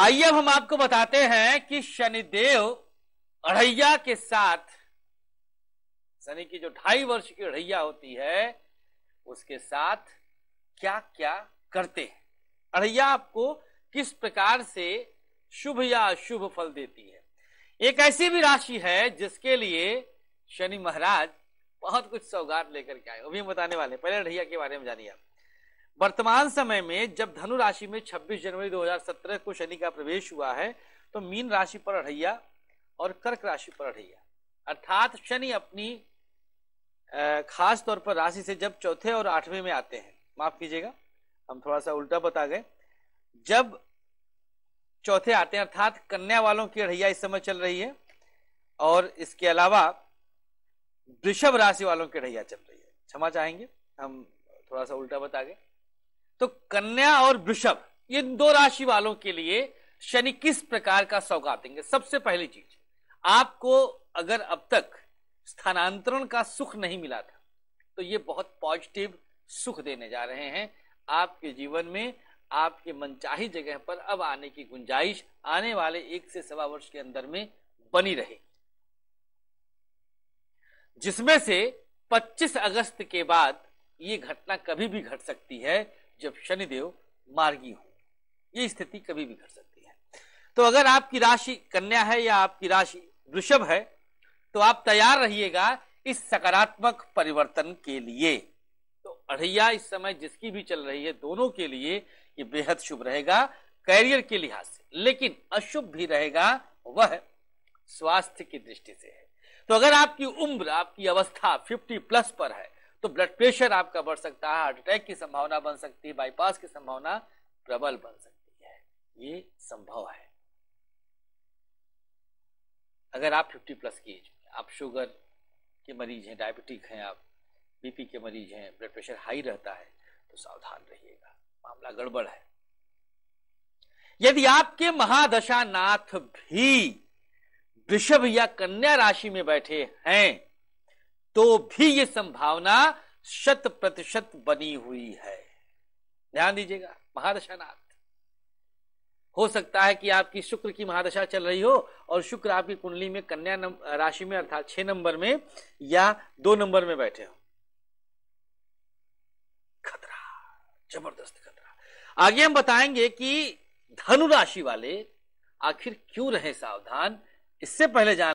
आइए अब हम आपको बताते हैं कि शनिदेव अढ़ैया के साथ शनि की जो ढाई वर्ष की अढ़ैया होती है उसके साथ क्या क्या करते हैं अढ़ैया आपको किस प्रकार से शुभ या अशुभ फल देती है एक ऐसी भी राशि है जिसके लिए शनि महाराज बहुत कुछ सौगात लेकर के आए वो भी हम बताने वाले पहले अढ़ैया के बारे में जानिए आप वर्तमान समय में जब धनु राशि में 26 जनवरी 2017 को शनि का प्रवेश हुआ है तो मीन राशि पर अढ़ैया और कर्क राशि पर अढ़ैया अर्थात शनि अपनी खास तौर पर राशि से जब चौथे और आठवें में आते हैं माफ कीजिएगा हम थोड़ा सा उल्टा बता गए जब चौथे आते हैं अर्थात कन्या वालों की अढ़ैया इस समय चल रही है और इसके अलावा वृषभ राशि वालों की अढ़ैया चल रही है क्षमा चाहेंगे हम थोड़ा सा उल्टा बता गए तो कन्या और वृषभ इन दो राशि वालों के लिए शनि किस प्रकार का सौगात देंगे सबसे पहली चीज आपको अगर अब तक स्थानांतरण का सुख नहीं मिला था तो ये बहुत पॉजिटिव सुख देने जा रहे हैं आपके जीवन में आपके मनचाही जगह पर अब आने की गुंजाइश आने वाले एक से सवा वर्ष के अंदर में बनी रहे जिसमें से 25 अगस्त के बाद ये घटना कभी भी घट सकती है जब शनिदेव मार्गी हो ये स्थिति कभी भी घट सकती है तो अगर आपकी राशि कन्या है या आपकी राशि वृषभ है तो आप तैयार रहिएगा इस सकारात्मक परिवर्तन के लिए तो अढ़िया इस समय जिसकी भी चल रही है दोनों के लिए ये बेहद शुभ रहेगा कैरियर के लिहाज से लेकिन अशुभ भी रहेगा वह स्वास्थ्य की दृष्टि से है तो अगर आपकी उम्र आपकी अवस्था 50 प्लस पर है तो ब्लड प्रेशर आपका बढ़ सकता है हार्ट अटैक की संभावना बन सकती है बाईपास की संभावना प्रबल बन सकती है ये संभव है अगर आप 50 प्लस की एज में आप शुगर के मरीज हैं डायबिटिक हैं आप बीपी के मरीज हैं ब्लड प्रेशर हाई रहता है तो सावधान रहिएगा मामला गड़बड़ है यदि आपके महादशानाथ भी वृषभ या कन्या राशि में बैठे हैं तो भी ये संभावना शत प्रतिशत बनी हुई है ध्यान दीजिएगा महादशानाथ हो सकता है कि आपकी शुक्र की महादशा चल रही हो और शुक्र आपकी कुंडली में कन्या राशि में अर्थात छह नंबर में या दो नंबर में बैठे हो खतरा जबरदस्त खतरा आगे हम बताएंगे कि धनु राशि वाले आखिर क्यों रहे सावधान इससे पहले जान